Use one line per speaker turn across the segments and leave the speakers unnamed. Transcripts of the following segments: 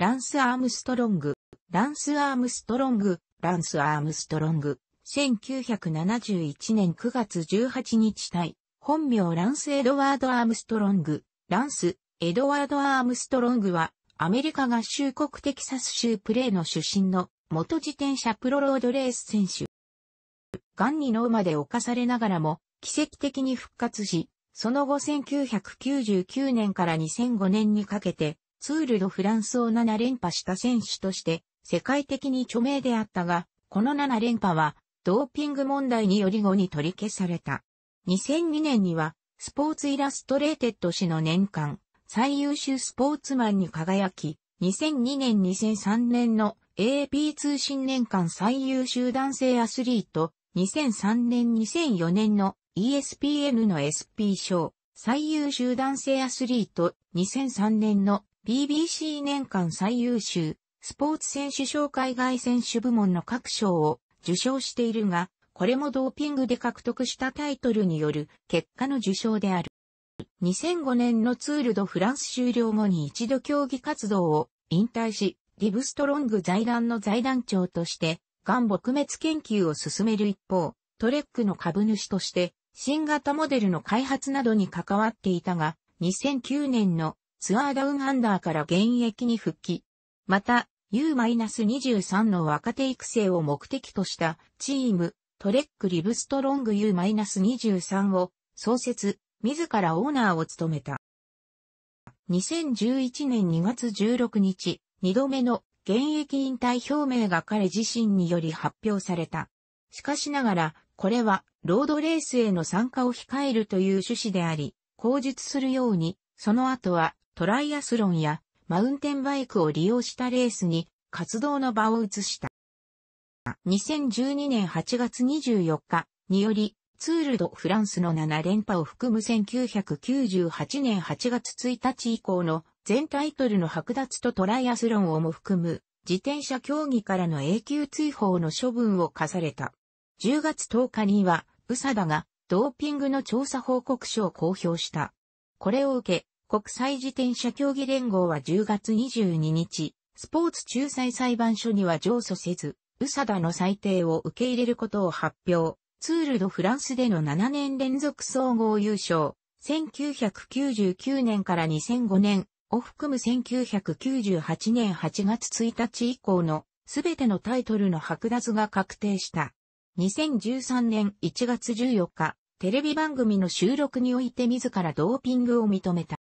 ランス・アームストロング、ランス・アームストロング、ランス・アームストロング、1971年9月18日対、本名ランス・エドワード・アームストロング、ランス・エドワード・アームストロングは、アメリカ合衆国テキサス州プレーの出身の、元自転車プロロードレース選手。ガンに脳まで侵されながらも、奇跡的に復活し、その後1999年から2005年にかけて、ツール・ド・フランスを7連覇した選手として世界的に著名であったが、この7連覇はドーピング問題により後に取り消された。2002年にはスポーツイラストレーテッド氏の年間最優秀スポーツマンに輝き、2002年2003年の AP 通信年間最優秀男性アスリート、2003年2004年の ESPN の SP 賞、最優秀男性アスリート、2003年の BBC 年間最優秀、スポーツ選手賞海外選手部門の各賞を受賞しているが、これもドーピングで獲得したタイトルによる結果の受賞である。2005年のツールドフランス終了後に一度競技活動を引退し、ディブストロング財団の財団長として、がん撲滅研究を進める一方、トレックの株主として、新型モデルの開発などに関わっていたが、2009年のツアーダウンアンダーから現役に復帰。また、U-23 の若手育成を目的としたチームトレックリブストロング U-23 を創設、自らオーナーを務めた。2011年2月16日、2度目の現役引退表明が彼自身により発表された。しかしながら、これはロードレースへの参加を控えるという趣旨であり、口述するように、その後はトライアスロンやマウンテンバイクを利用したレースに活動の場を移した。2012年8月24日により、ツールドフランスの7連覇を含む1998年8月1日以降の全タイトルの剥奪とトライアスロンをも含む自転車競技からの永久追放の処分を課された。10月10日には、ウサダがドーピングの調査報告書を公表した。これを受け、国際自転車競技連合は10月22日、スポーツ仲裁裁判所には上訴せず、ウサダの裁定を受け入れることを発表。ツールドフランスでの7年連続総合優勝、1999年から2005年を含む1998年8月1日以降のすべてのタイトルの剥奪が確定した。2013年1月14日、テレビ番組の収録において自らドーピングを認めた。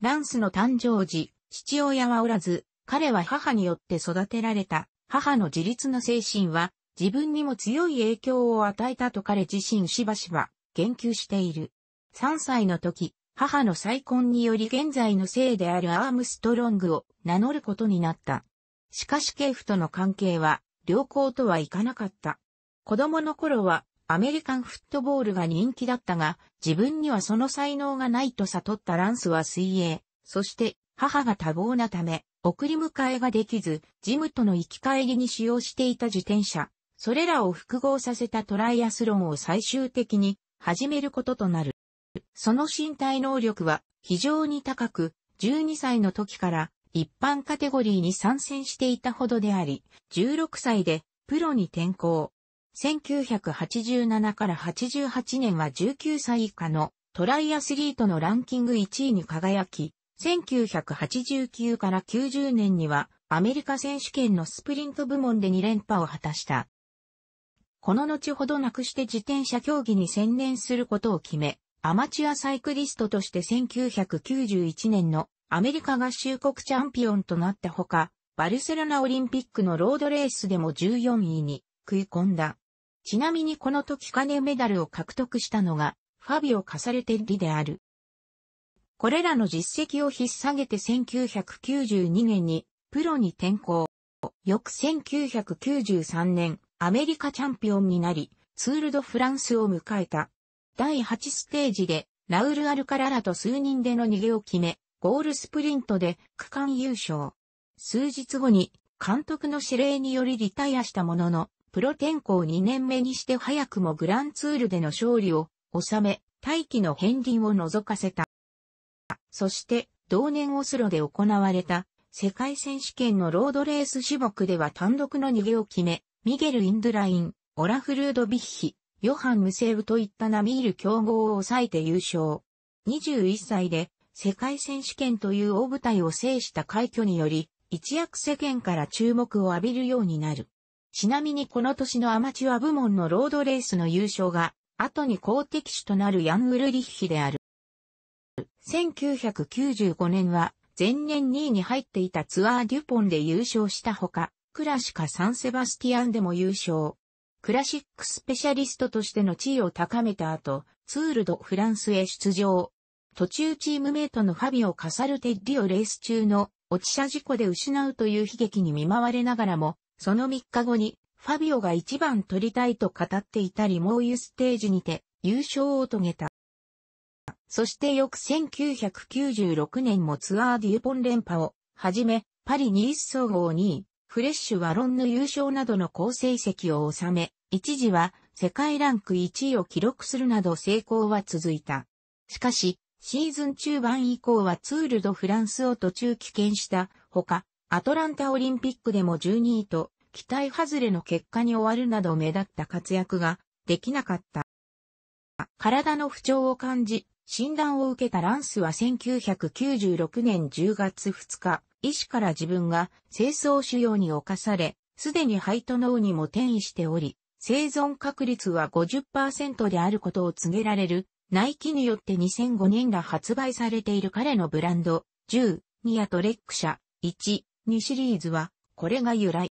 ランスの誕生時、父親はおらず、彼は母によって育てられた、母の自立の精神は、自分にも強い影響を与えたと彼自身しばしば言及している。3歳の時、母の再婚により現在の姓であるアームストロングを名乗ることになった。しかし、ケーフとの関係は良好とはいかなかった。子供の頃はアメリカンフットボールが人気だったが、自分にはその才能がないと悟ったランスは水泳、そして母が多忙なため、送り迎えができず、ジムとの行き帰りに使用していた自転車、それらを複合させたトライアスロンを最終的に始めることとなる。その身体能力は非常に高く、12歳の時から一般カテゴリーに参戦していたほどであり、16歳でプロに転向。1987から88年は19歳以下のトライアスリートのランキング1位に輝き、1989から90年にはアメリカ選手権のスプリント部門で2連覇を果たした。この後ほどなくして自転車競技に専念することを決め、アマチュアサイクリストとして1991年のアメリカ合衆国チャンピオンとなったほか、バルセロナオリンピックのロードレースでも14位に食い込んだ。ちなみにこの時金メダルを獲得したのが、ファビオ・カサレテッリである。これらの実績を引っ提げて1992年にプロに転向。翌1993年、アメリカチャンピオンになり、ツールドフランスを迎えた。第8ステージで、ラウル・アルカララと数人での逃げを決め、ゴールスプリントで区間優勝。数日後に監督の指令によりリタイアしたものの、プロ転向2年目にして早くもグランツールでの勝利を収め、大気の片鱗を覗かせた。そして、同年オスロで行われた世界選手権のロードレース種目では単独の逃げを決め、ミゲル・インドライン、オラフルード・ビッヒ、ヨハン・ムセウといった並みいる強豪を抑えて優勝。21歳で世界選手権という大舞台を制した快挙により、一躍世間から注目を浴びるようになる。ちなみにこの年のアマチュア部門のロードレースの優勝が、後に公的手となるヤン・ウルリッヒである。1995年は、前年2位に入っていたツアーデュポンで優勝したほか、クラシカ・サンセバスティアンでも優勝。クラシックスペシャリストとしての地位を高めた後、ツールド・フランスへ出場。途中チームメイトのファビオ・カサルテッリをレース中の落ち車事故で失うという悲劇に見舞われながらも、その3日後に、ファビオが一番取りたいと語っていたリモーユステージにて優勝を遂げた。そして翌1996年もツアーデュポン連覇をはじめ、パリニース総合2位、フレッシュワロンの優勝などの好成績を収め、一時は世界ランク1位を記録するなど成功は続いた。しかし、シーズン中盤以降はツールドフランスを途中棄権したほか、アトランタオリンピックでも12位と、期待外れの結果に終わるなど目立った活躍ができなかった。体の不調を感じ、診断を受けたランスは1996年10月2日、医師から自分が清掃腫瘍に侵され、すでに肺と脳にも転移しており、生存確率は50%であることを告げられる、ナイキによって2005年が発売されている彼のブランド、10、ニアトレック社、1、2シリーズは、これが由来。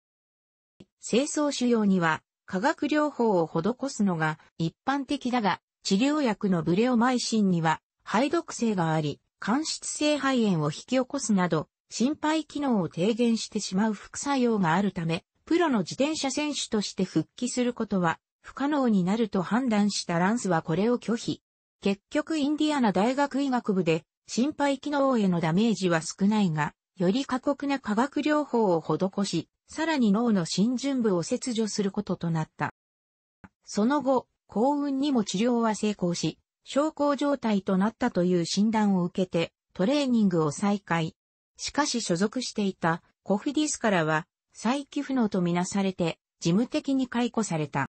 清掃腫瘍には、化学療法を施すのが一般的だが、治療薬のブレオマイシンには、肺毒性があり、間質性肺炎を引き起こすなど、心肺機能を低減してしまう副作用があるため、プロの自転車選手として復帰することは不可能になると判断したランスはこれを拒否。結局インディアナ大学医学部で心肺機能へのダメージは少ないが、より過酷な化学療法を施し、さらに脳の浸潤部を切除することとなった。その後、幸運にも治療は成功し、症候状態となったという診断を受けて、トレーニングを再開。しかし所属していたコフディスからは、再起不能とみなされて、事務的に解雇された。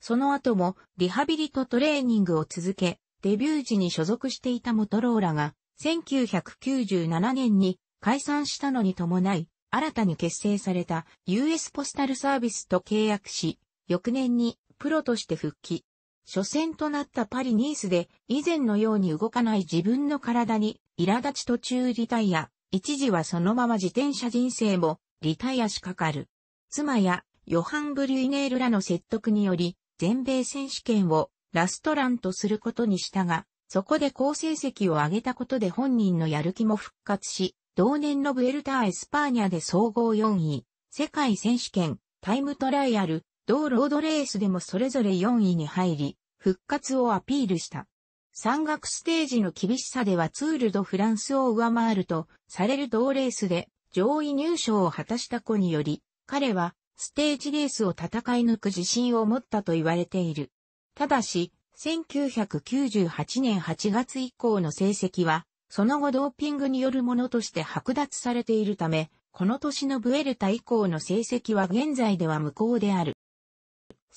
その後も、リハビリとトレーニングを続け、デビュー時に所属していたモトローラが、1997年に解散したのに伴い、新たに結成された US ポスタルサービスと契約し、翌年にプロとして復帰。初戦となったパリ・ニースで以前のように動かない自分の体に苛立ち途中リタイア、一時はそのまま自転車人生もリタイアしかかる。妻やヨハン・ブリュイネールらの説得により全米選手権をラストランとすることにしたが、そこで好成績を上げたことで本人のやる気も復活し、同年のブエルタ・エスパーニャで総合4位、世界選手権、タイムトライアル、同ロードレースでもそれぞれ4位に入り、復活をアピールした。山岳ステージの厳しさではツール・ド・フランスを上回るとされる同レースで上位入賞を果たした子により、彼はステージレースを戦い抜く自信を持ったと言われている。ただし、1998年8月以降の成績はその後ドーピングによるものとして剥奪されているため、この年のブエルタ以降の成績は現在では無効である。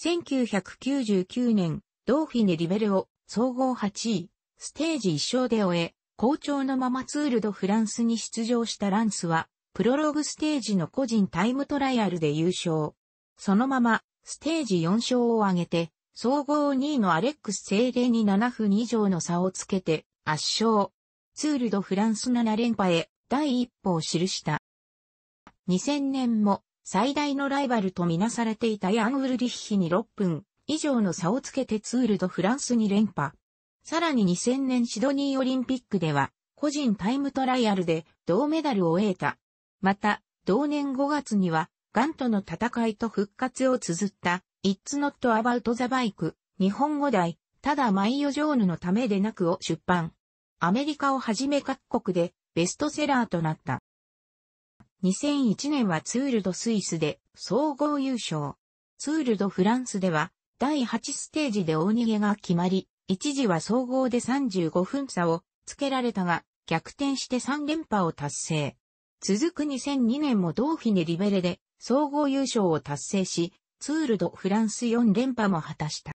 1999年、ドーフィネ・リベルを総合8位、ステージ1勝で終え、好調のままツールドフランスに出場したランスは、プロローグステージの個人タイムトライアルで優勝。そのまま、ステージ4勝を挙げて、総合2位のアレックス・セイレに7分以上の差をつけて、圧勝。ツールドフランス7連覇へ第一歩を記した。2000年も最大のライバルとみなされていたヤン・ウルリッヒに6分以上の差をつけてツールドフランスに連覇。さらに2000年シドニーオリンピックでは個人タイムトライアルで銅メダルを得た。また、同年5月にはガンとの戦いと復活を綴った It's not about the bike 日本語題ただマイヨジョーヌのためでなくを出版。アメリカをはじめ各国でベストセラーとなった。2001年はツールドスイスで総合優勝。ツールドフランスでは第8ステージで大逃げが決まり、一時は総合で35分差をつけられたが、逆転して3連覇を達成。続く2002年も同フィネ・リベレで総合優勝を達成し、ツールドフランス4連覇も果たした。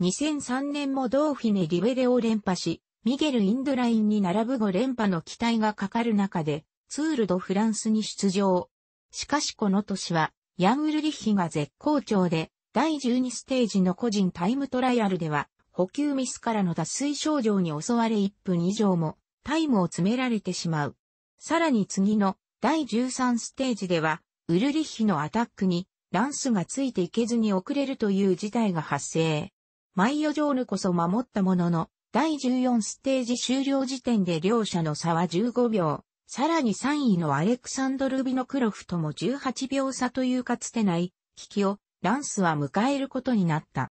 2003年も同フィネ・リベレを連覇し、ミゲル・インドラインに並ぶ5連覇の期待がかかる中で、ツール・ド・フランスに出場。しかしこの年は、ヤン・ウルリッヒが絶好調で、第12ステージの個人タイムトライアルでは、補給ミスからの脱水症状に襲われ1分以上も、タイムを詰められてしまう。さらに次の、第13ステージでは、ウルリッヒのアタックに、ランスがついていけずに遅れるという事態が発生。マイヨジョールこそ守ったものの、第14ステージ終了時点で両者の差は15秒。さらに3位のアレクサンドル・ビノクロフとも18秒差というかつてない危機をランスは迎えることになった。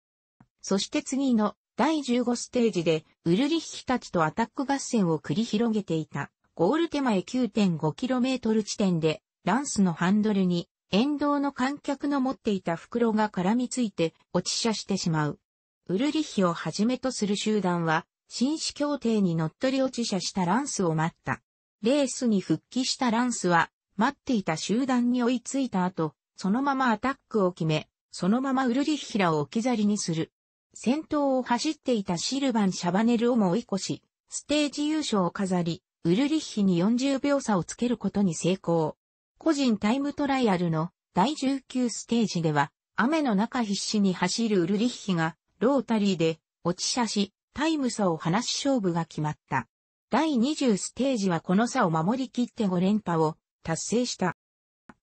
そして次の第15ステージでウルリッヒたちとアタック合戦を繰り広げていたゴール手前 9.5km 地点でランスのハンドルに沿道の観客の持っていた袋が絡みついて落ち車してしまう。ウルリヒをはじめとする集団は、紳士協定に乗っ取り落ち者したランスを待った。レースに復帰したランスは、待っていた集団に追いついた後、そのままアタックを決め、そのままウルリッヒらを置き去りにする。先頭を走っていたシルバン・シャバネルをも追い越し、ステージ優勝を飾り、ウルリッヒに40秒差をつけることに成功。個人タイムトライアルの第19ステージでは、雨の中必死に走るウルリッヒが、ロータリーで、落ち車し、タイム差を離し勝負が決まった。第20ステージはこの差を守り切って5連覇を達成した。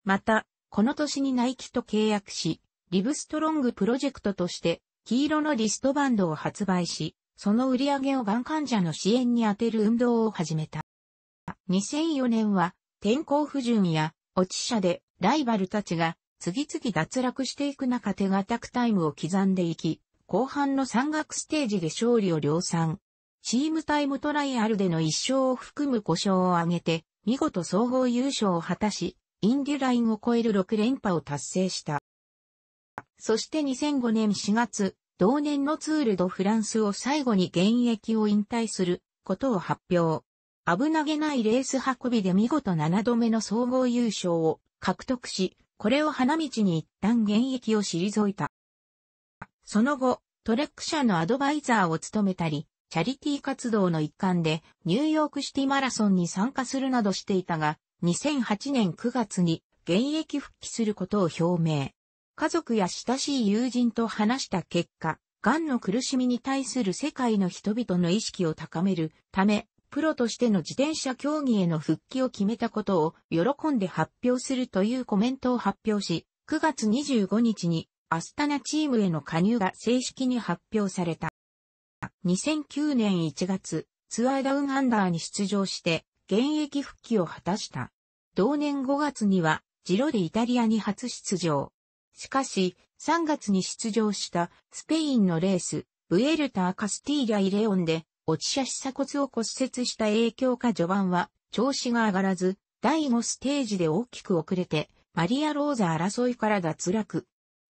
また、この年にナイキと契約し、リブストロングプロジェクトとして黄色のリストバンドを発売し、その売り上げをがん患者の支援に充てる運動を始めた。2004年は天候不順や落ち者でライバルたちが次々脱落していく中手堅くタイムを刻んでいき、後半の山岳ステージで勝利を量産。チームタイムトライアルでの1勝を含む5勝を挙げて、見事総合優勝を果たし、インデュラインを超える6連覇を達成した。そして2005年4月、同年のツールドフランスを最後に現役を引退することを発表。危なげないレース運びで見事7度目の総合優勝を獲得し、これを花道に一旦現役を退いた。その後、トレック社のアドバイザーを務めたり、チャリティー活動の一環でニューヨークシティマラソンに参加するなどしていたが、2008年9月に現役復帰することを表明。家族や親しい友人と話した結果、癌の苦しみに対する世界の人々の意識を高めるため、プロとしての自転車競技への復帰を決めたことを喜んで発表するというコメントを発表し、9月25日にアスタナチームへの加入が正式に発表された。2009年1月、ツアーダウンアンダーに出場して、現役復帰を果たした。同年5月には、ジロでイタリアに初出場。しかし、3月に出場したスペインのレース、ブエルター・カスティーラ・イレオンで、落ち車鎖骨を骨折した影響か序盤は、調子が上がらず、第5ステージで大きく遅れて、マリア・ローザ争いから脱落。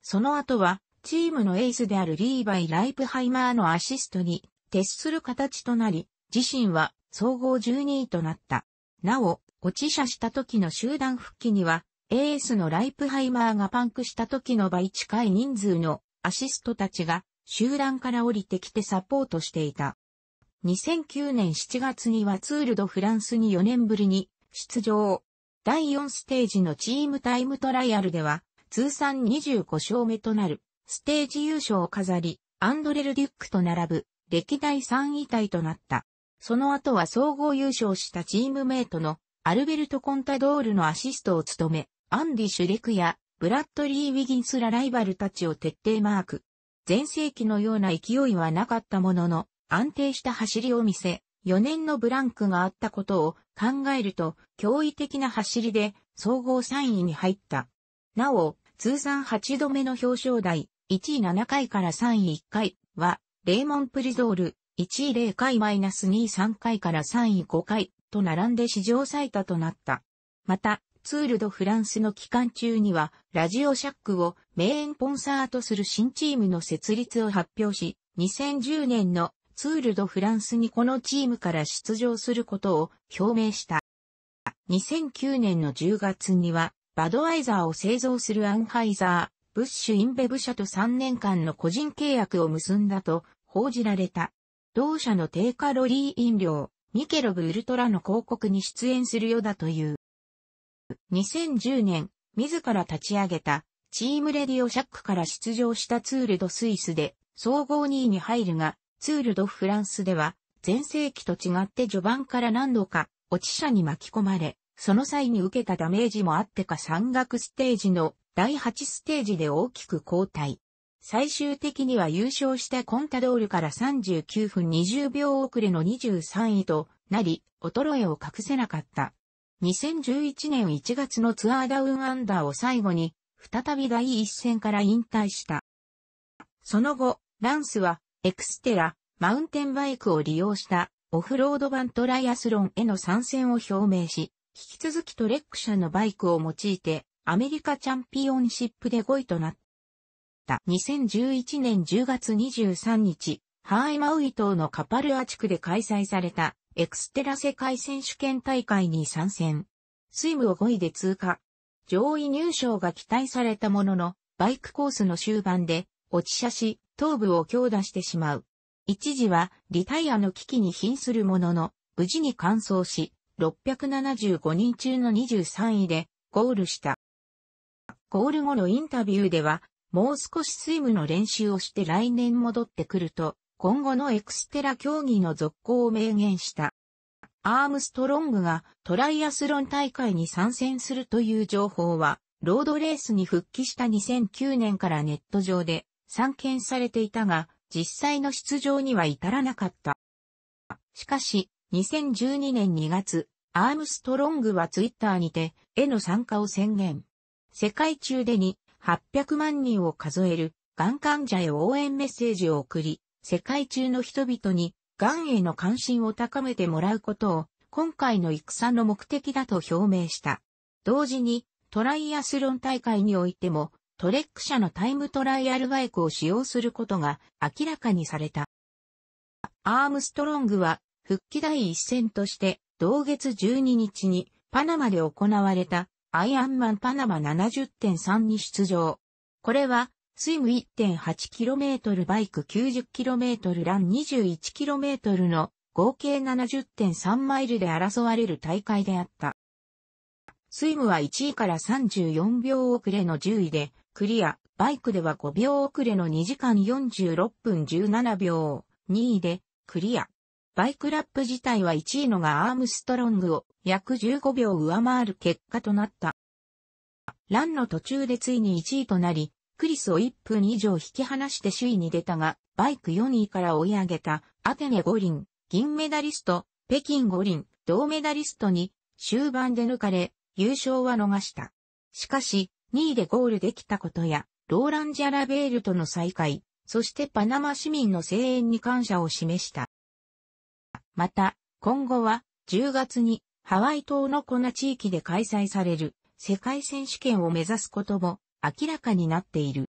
その後は、チームのエースであるリーバイ・ライプハイマーのアシストに徹する形となり、自身は総合12位となった。なお、落ち車した時の集団復帰には、エースのライプハイマーがパンクした時の倍近い人数のアシストたちが集団から降りてきてサポートしていた。2009年7月にはツールドフランスに4年ぶりに出場。第4ステージのチームタイムトライアルでは通算25勝目となる、ステージ優勝を飾り、アンドレル・デュックと並ぶ、歴代3位体となった。その後は総合優勝したチームメイトの、アルベルト・コンタドールのアシストを務め、アンディ・シュレクや、ブラッドリー・ウィギンスらライバルたちを徹底マーク。前世紀のような勢いはなかったものの、安定した走りを見せ、4年のブランクがあったことを考えると、驚異的な走りで総合3位に入った。なお、通算8度目の表彰台、1位7回から3位1回は、レーモンプリゾール、1位0回マイナス2位3回から3位5回と並んで史上最多となった。また、ツールドフランスの期間中には、ラジオシャックを名演ポンサーとする新チームの設立を発表し、2010年のツールドフランスにこのチームから出場することを表明した。2009年の10月には、バドアイザーを製造するアンハイザー、ブッシュインベブ社と3年間の個人契約を結んだと報じられた。同社の低カロリー飲料、ミケロブウルトラの広告に出演するようだという。2010年、自ら立ち上げた、チームレディオシャックから出場したツールドスイスで、総合2位に入るが、ツールドフランスでは、前世紀と違って序盤から何度か、落ち者に巻き込まれ、その際に受けたダメージもあってか山岳ステージの第8ステージで大きく後退。最終的には優勝したコンタドールから39分20秒遅れの23位となり、衰えを隠せなかった。2011年1月のツアーダウンアンダーを最後に、再び第一戦から引退した。その後、ランスは、エクステラ、マウンテンバイクを利用した、オフロード版トライアスロンへの参戦を表明し、引き続きトレック社のバイクを用いて、アメリカチャンピオンシップで5位となった。2011年10月23日、ハーイマウイ島のカパルア地区で開催されたエクステラ世界選手権大会に参戦。スイムを5位で通過。上位入賞が期待されたものの、バイクコースの終盤で落ち車し、頭部を強打してしまう。一時はリタイアの危機に瀕するものの、無事に完走し、675人中の23位でゴールした。ゴール後のインタビューでは、もう少しスイムの練習をして来年戻ってくると、今後のエクステラ競技の続行を明言した。アームストロングがトライアスロン大会に参戦するという情報は、ロードレースに復帰した2009年からネット上で散見されていたが、実際の出場には至らなかった。しかし、2012年2月、アームストロングはツイッターにて、への参加を宣言。世界中でに800万人を数える、がん患者へ応援メッセージを送り、世界中の人々に、がんへの関心を高めてもらうことを、今回の戦の目的だと表明した。同時に、トライアスロン大会においても、トレック社のタイムトライアルバイクを使用することが明らかにされた。アームストロングは復帰第一戦として、同月12日にパナマで行われたアイアンマンパナマ70.3に出場。これは、スイム 1.8km バイク 90km ラン 21km の合計70.3マイルで争われる大会であった。スイムは1位から34秒遅れの10位で、クリア、バイクでは5秒遅れの2時間46分17秒、2位で、クリア、バイクラップ自体は1位のがアームストロングを約15秒上回る結果となった。ランの途中でついに1位となり、クリスを1分以上引き離して首位に出たが、バイク4位から追い上げたアテネ五輪、銀メダリスト、北京五輪、銅メダリストに終盤で抜かれ、優勝は逃した。しかし、2位でゴールできたことや、ローランジャラベールとの再会、そしてパナマ市民の声援に感謝を示した。また、今後は10月にハワイ島のコナ地域で開催される世界選手権を目指すことも明らかになっている。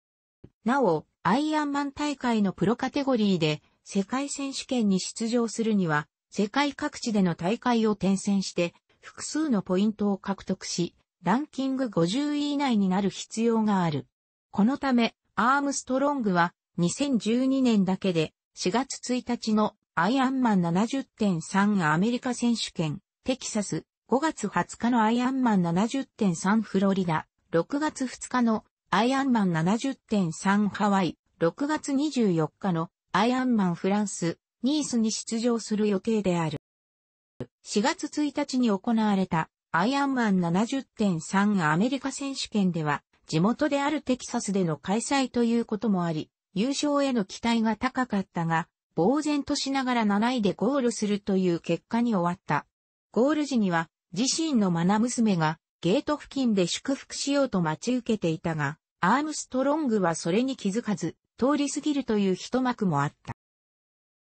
なお、アイアンマン大会のプロカテゴリーで世界選手権に出場するには、世界各地での大会を転戦して、複数のポイントを獲得し、ランキング50位以内になる必要がある。このため、アームストロングは2012年だけで4月1日のアイアンマン70.3アメリカ選手権、テキサス、5月20日のアイアンマン70.3フロリダ、6月2日のアイアンマン70.3ハワイ、6月24日のアイアンマンフランス、ニースに出場する予定である。4月1日に行われたアイアンマン70.3アメリカ選手権では、地元であるテキサスでの開催ということもあり、優勝への期待が高かったが、呆然としながら7位でゴールするという結果に終わった。ゴール時には自身のマナ娘がゲート付近で祝福しようと待ち受けていたが、アームストロングはそれに気づかず、通り過ぎるという一幕もあっ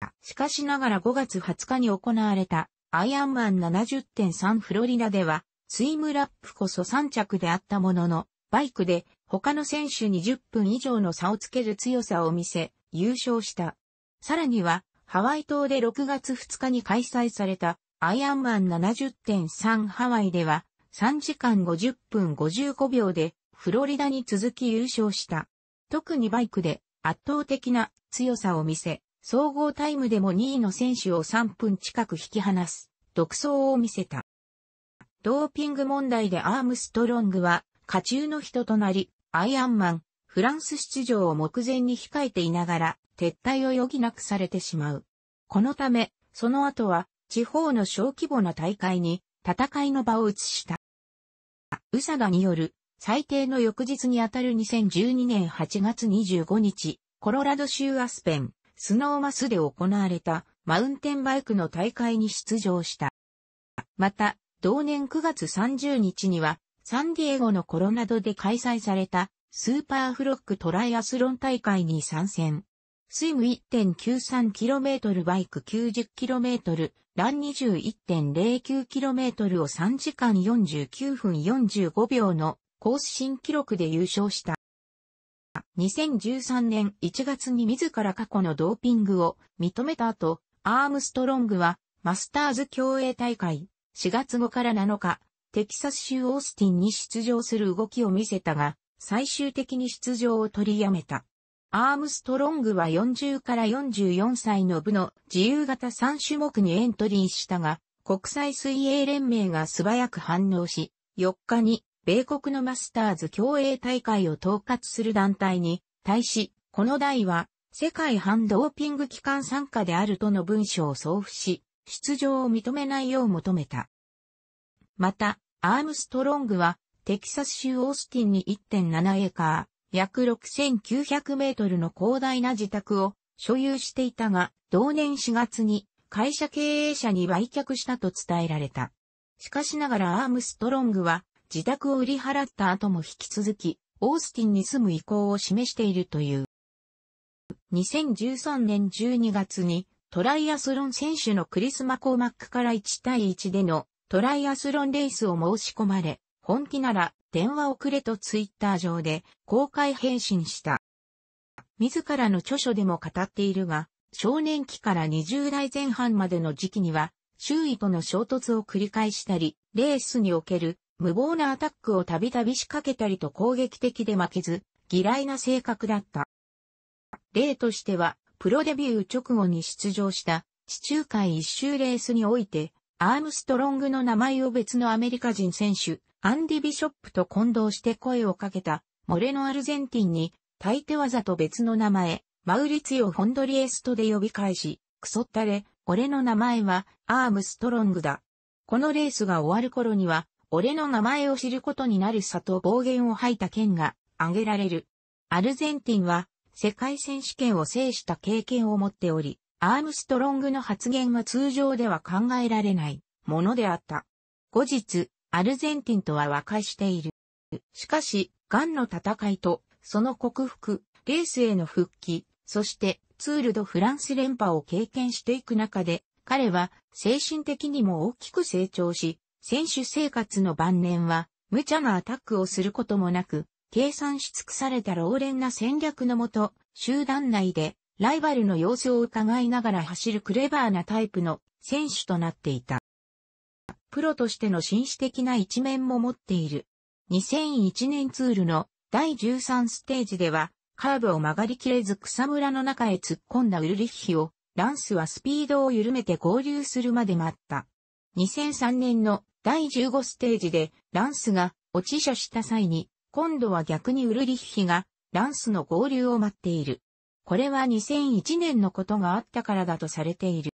た。しかしながら5月20日に行われたアイアンマン70.3フロリダでは、スイムラップこそ3着であったものの、バイクで他の選手に10分以上の差をつける強さを見せ、優勝した。さらには、ハワイ島で6月2日に開催されたアイアンマン70.3ハワイでは3時間50分55秒でフロリダに続き優勝した。特にバイクで圧倒的な強さを見せ、総合タイムでも2位の選手を3分近く引き離す独走を見せた。ドーピング問題でアームストロングは下中の人となり、アイアンマンフランス出場を目前に控えていながら、撤退を余儀なくされてしまう。このため、その後は、地方の小規模な大会に、戦いの場を移した。ウサダによる、最低の翌日にあたる2012年8月25日、コロラド州アスペン、スノーマスで行われた、マウンテンバイクの大会に出場した。また、同年9月30日には、サンディエゴのコロナドで開催されたスーパーフロックトライアスロン大会に参戦。スイム 1.93km バイク 90km、ラン 21.09km を3時間49分45秒のコース新記録で優勝した。2013年1月に自ら過去のドーピングを認めた後、アームストロングはマスターズ競泳大会4月後から7日、テキサス州オースティンに出場する動きを見せたが、最終的に出場を取りやめた。アームストロングは40から44歳の部の自由形3種目にエントリーしたが、国際水泳連盟が素早く反応し、4日に米国のマスターズ競泳大会を統括する団体に対し、この台は世界反ドーピング機関参加であるとの文書を送付し、出場を認めないよう求めた。また、アームストロングはテキサス州オースティンに1.7エーカー、約6900メートルの広大な自宅を所有していたが、同年4月に会社経営者に売却したと伝えられた。しかしながらアームストロングは自宅を売り払った後も引き続き、オースティンに住む意向を示しているという。2013年12月にトライアスロン選手のクリス・マコーマックから1対1でのトライアスロンレースを申し込まれ、本気なら電話をくれとツイッター上で公開返信した。自らの著書でも語っているが、少年期から20代前半までの時期には、周囲との衝突を繰り返したり、レースにおける無謀なアタックをたびたび仕掛けたりと攻撃的で負けず、嫌いな性格だった。例としては、プロデビュー直後に出場した地中海一周レースにおいて、アームストロングの名前を別のアメリカ人選手、アンディ・ビショップと混同して声をかけた、モレノ・アルゼンティンに、大手技と別の名前、マウリツィオ・ホンドリエストで呼び返し、クソったれ、俺の名前は、アームストロングだ。このレースが終わる頃には、俺の名前を知ることになるさと暴言を吐いた件が挙げられる。アルゼンティンは、世界選手権を制した経験を持っており、アームストロングの発言は通常では考えられないものであった。後日、アルゼンティンとは和解している。しかし、ガンの戦いと、その克服、レースへの復帰、そしてツールドフランス連覇を経験していく中で、彼は精神的にも大きく成長し、選手生活の晩年は、無茶なアタックをすることもなく、計算し尽くされた老練な戦略のもと、集団内でライバルの様子を伺いながら走るクレバーなタイプの選手となっていた。プロとしての紳士的な一面も持っている。2001年ツールの第13ステージでは、カーブを曲がりきれず草むらの中へ突っ込んだウルリッヒを、ランスはスピードを緩めて合流するまで待った。2003年の第15ステージで、ランスが落ち車した際に、今度は逆にウルリッヒが、ランスの合流を待っている。これは2001年のことがあったからだとされている。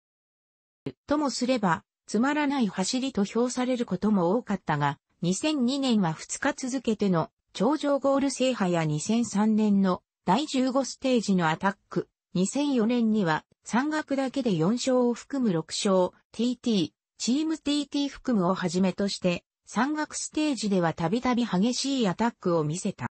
ともすれば、つまらない走りと評されることも多かったが、2002年は2日続けての頂上ゴール制覇や2003年の第15ステージのアタック、2004年には山岳だけで4勝を含む6勝、TT、チーム TT 含むをはじめとして、山岳ステージではたびたび激しいアタックを見せた。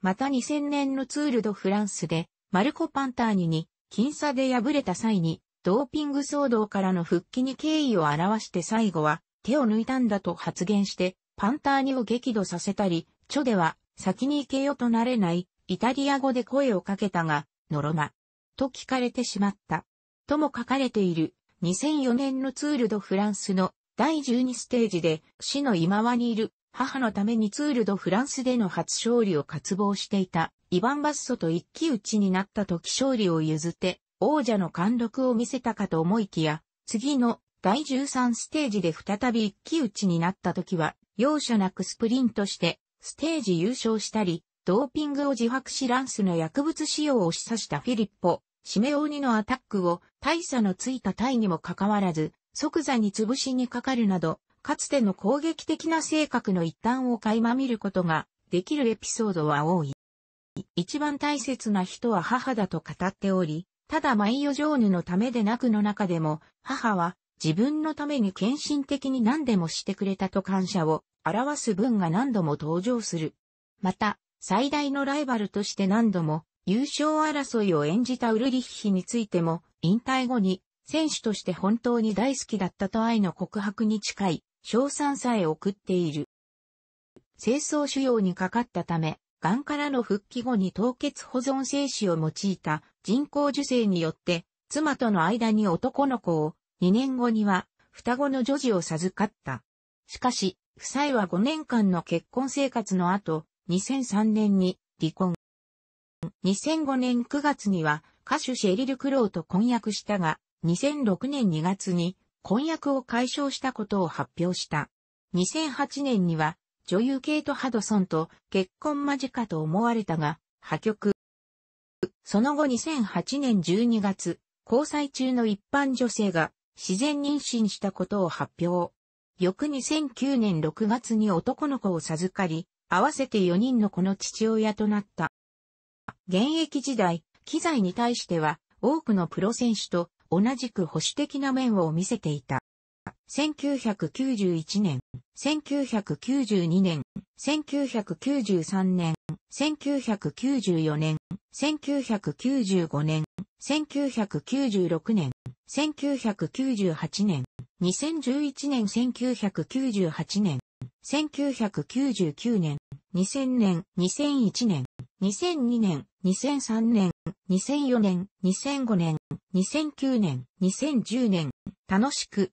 また2000年のツールドフランスで、マルコ・パンターニに、僅差で敗れた際に、ドーピング騒動からの復帰に敬意を表して最後は手を抜いたんだと発言して、パンターニを激怒させたり、チョでは先に行けよとなれないイタリア語で声をかけたが、ノロマ。と聞かれてしまった。とも書かれている2004年のツールドフランスの第12ステージで死の今わにいる母のためにツールドフランスでの初勝利を渇望していたイヴァン・バッソと一騎打ちになった時勝利を譲って王者の貫禄を見せたかと思いきや、次の第13ステージで再び一騎打ちになった時は、容赦なくスプリントして、ステージ優勝したり、ドーピングを自白しランスの薬物使用を示唆したフィリッポ、シメオニのアタックを大差のついたタイにもかかわらず、即座に潰しにかかるなど、かつての攻撃的な性格の一端を垣間見ることができるエピソードは多い。一番大切な人は母だと語っており、ただマイヨジョーヌのためでなくの中でも、母は自分のために献身的に何でもしてくれたと感謝を表す文が何度も登場する。また、最大のライバルとして何度も優勝争いを演じたウルリッヒについても、引退後に選手として本当に大好きだったと愛の告白に近い、賞賛さえ送っている。清掃主要にかかったため、がんからの復帰後に凍結保存精子を用いた人工受精によって、妻との間に男の子を、2年後には双子の女児を授かった。しかし、夫妻は5年間の結婚生活の後、2003年に離婚。2005年9月には歌手シェリル・クローと婚約したが、2006年2月に婚約を解消したことを発表した。2008年には女優ケイト・ハドソンと結婚間近と思われたが、破局。その後2008年12月、交際中の一般女性が自然妊娠したことを発表。翌2009年6月に男の子を授かり、合わせて4人の子の父親となった。現役時代、機材に対しては多くのプロ選手と同じく保守的な面を見せていた。1991年、1992年、1993年、1994年、1995年、1996年、1998年、2011年、1998年、1999年、2000年、2001年、2002年、2003年、2004年、2005年、2009年、2010年、楽しく、